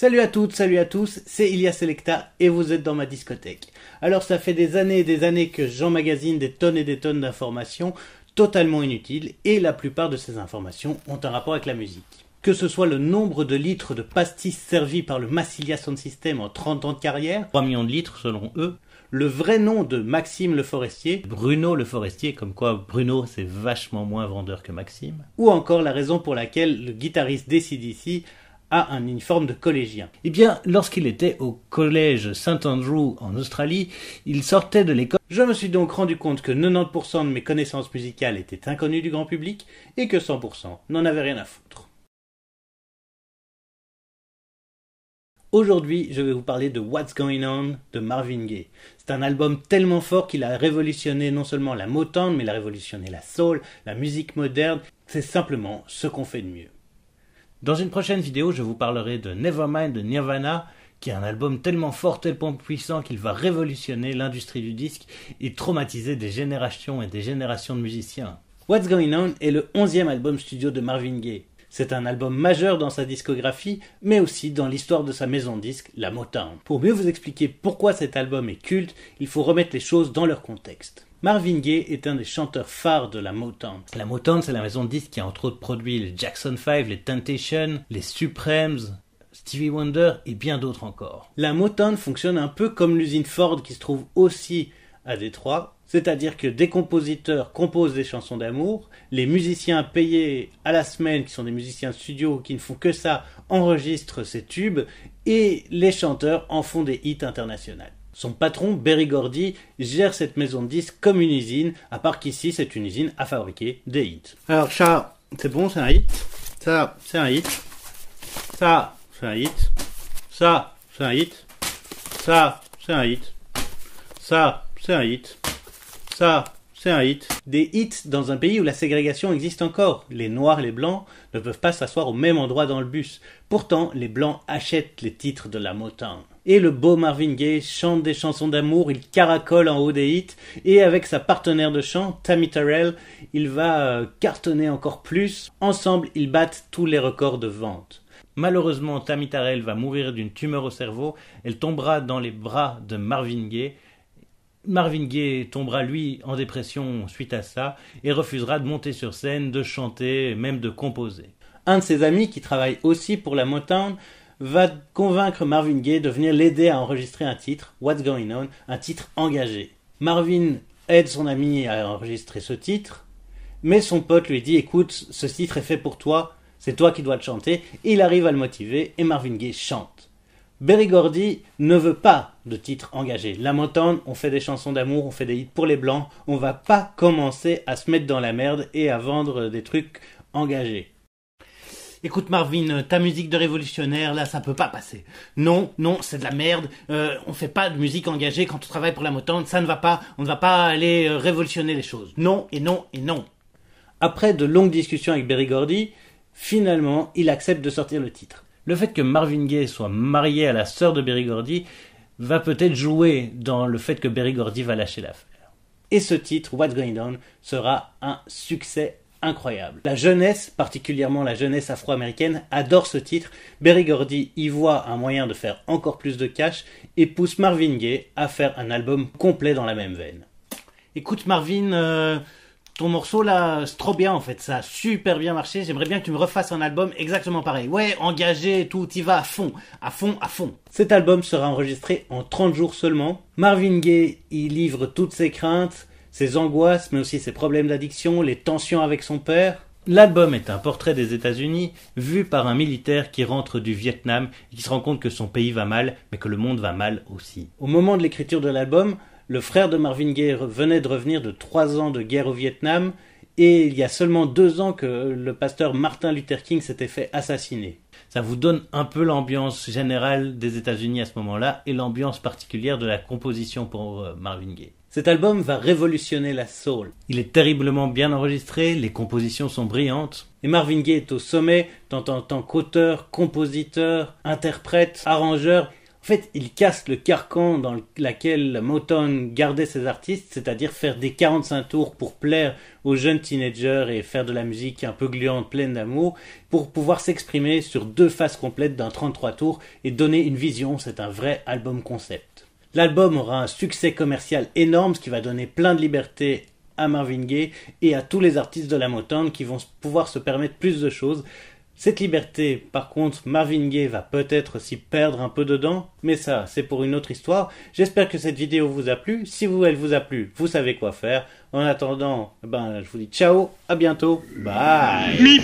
Salut à toutes, salut à tous, c'est Ilia Selecta et vous êtes dans ma discothèque. Alors ça fait des années et des années que j'emmagasine des tonnes et des tonnes d'informations totalement inutiles et la plupart de ces informations ont un rapport avec la musique. Que ce soit le nombre de litres de pastis servis par le Massilia Sound System en 30 ans de carrière, 3 millions de litres selon eux, le vrai nom de Maxime le Forestier, Bruno le Forestier, comme quoi Bruno c'est vachement moins vendeur que Maxime, ou encore la raison pour laquelle le guitariste décide ici à un uniforme de collégien. Eh bien, lorsqu'il était au collège saint Andrew en Australie, il sortait de l'école. Je me suis donc rendu compte que 90% de mes connaissances musicales étaient inconnues du grand public et que 100% n'en avaient rien à foutre. Aujourd'hui, je vais vous parler de What's Going On de Marvin Gaye. C'est un album tellement fort qu'il a révolutionné non seulement la Motown, mais il a révolutionné la soul, la musique moderne. C'est simplement ce qu'on fait de mieux. Dans une prochaine vidéo, je vous parlerai de Nevermind de Nirvana, qui est un album tellement fort, tellement puissant qu'il va révolutionner l'industrie du disque et traumatiser des générations et des générations de musiciens. What's Going On est le 11 album studio de Marvin Gaye. C'est un album majeur dans sa discographie, mais aussi dans l'histoire de sa maison disque, la Motown. Pour mieux vous expliquer pourquoi cet album est culte, il faut remettre les choses dans leur contexte. Marvin Gaye est un des chanteurs phares de la Motown. La Motown, c'est la maison disque qui a entre autres produit les Jackson 5, les Temptations, les Supremes, Stevie Wonder et bien d'autres encore. La Motown fonctionne un peu comme l'usine Ford qui se trouve aussi à Détroit c'est-à-dire que des compositeurs composent des chansons d'amour, les musiciens payés à la semaine, qui sont des musiciens de studio, qui ne font que ça, enregistrent ces tubes, et les chanteurs en font des hits internationaux. Son patron, Berry Gordy, gère cette maison de disques comme une usine, à part qu'ici, c'est une usine à fabriquer des hits. Alors, ça, c'est bon, c'est un hit. Ça, c'est un hit. Ça, c'est un hit. Ça, c'est un hit. Ça, c'est un hit. Ça, c'est un hit. Ça, c'est un hit. Des hits dans un pays où la ségrégation existe encore. Les noirs et les blancs ne peuvent pas s'asseoir au même endroit dans le bus. Pourtant, les blancs achètent les titres de la Motown. Et le beau Marvin Gaye chante des chansons d'amour, il caracole en haut des hits, et avec sa partenaire de chant, Tammy Terrell, il va euh, cartonner encore plus. Ensemble, ils battent tous les records de vente. Malheureusement, Tammy Terrell va mourir d'une tumeur au cerveau, elle tombera dans les bras de Marvin Gaye, Marvin Gaye tombera lui en dépression suite à ça et refusera de monter sur scène, de chanter, même de composer. Un de ses amis qui travaille aussi pour la Motown va convaincre Marvin Gaye de venir l'aider à enregistrer un titre, What's Going On, un titre engagé. Marvin aide son ami à enregistrer ce titre, mais son pote lui dit écoute, ce titre est fait pour toi, c'est toi qui dois le chanter, il arrive à le motiver et Marvin Gaye chante. Gordy ne veut pas de titres engagés. La Motante, on fait des chansons d'amour, on fait des hits pour les blancs, on va pas commencer à se mettre dans la merde et à vendre des trucs engagés. Écoute Marvin, ta musique de révolutionnaire, là, ça peut pas passer. Non, non, c'est de la merde. Euh, on fait pas de musique engagée quand on travaille pour la motande, ça ne va pas. On ne va pas aller euh, révolutionner les choses. Non, et non, et non. Après de longues discussions avec Berry Gordy, finalement, il accepte de sortir le titre le fait que Marvin Gaye soit marié à la sœur de Berry va peut-être jouer dans le fait que Berry va lâcher l'affaire. Et ce titre, What's Going On, sera un succès incroyable. La jeunesse, particulièrement la jeunesse afro-américaine, adore ce titre. Berry Gordy y voit un moyen de faire encore plus de cash et pousse Marvin Gaye à faire un album complet dans la même veine. Écoute Marvin, euh, ton morceau là, c'est trop bien en fait, ça a super bien marché. J'aimerais bien que tu me refasses un album exactement pareil. Ouais, engagé et tout, y vas à fond, à fond, à fond. Cet album sera enregistré en 30 jours seulement. Marvin Gaye y livre toutes ses craintes, ses angoisses, mais aussi ses problèmes d'addiction, les tensions avec son père. L'album est un portrait des États-Unis vu par un militaire qui rentre du Vietnam et qui se rend compte que son pays va mal, mais que le monde va mal aussi. Au moment de l'écriture de l'album, le frère de Marvin Gaye venait de revenir de trois ans de guerre au Vietnam et il y a seulement deux ans que le pasteur Martin Luther King s'était fait assassiner. Ça vous donne un peu l'ambiance générale des États-Unis à ce moment-là et l'ambiance particulière de la composition pour euh, Marvin Gaye. Cet album va révolutionner la soul. Il est terriblement bien enregistré, les compositions sont brillantes, et Marvin Gaye est au sommet tant en tant qu'auteur, compositeur, interprète, arrangeur, en fait, il casse le carcan dans lequel Motown gardait ses artistes, c'est-à-dire faire des 45 tours pour plaire aux jeunes teenagers et faire de la musique un peu gluante, pleine d'amour, pour pouvoir s'exprimer sur deux faces complètes d'un 33 tours et donner une vision. C'est un vrai album concept. L'album aura un succès commercial énorme, ce qui va donner plein de liberté à Marvin Gaye et à tous les artistes de la Motown qui vont pouvoir se permettre plus de choses. Cette liberté, par contre, Marvin Gaye va peut-être s'y perdre un peu dedans, mais ça, c'est pour une autre histoire. J'espère que cette vidéo vous a plu. Si vous, elle vous a plu, vous savez quoi faire. En attendant, ben, je vous dis ciao, à bientôt, bye.